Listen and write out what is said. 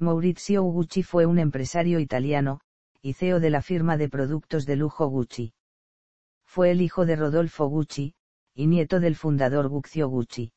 Maurizio Gucci fue un empresario italiano, y CEO de la firma de productos de lujo Gucci. Fue el hijo de Rodolfo Gucci, y nieto del fundador Guccio Gucci.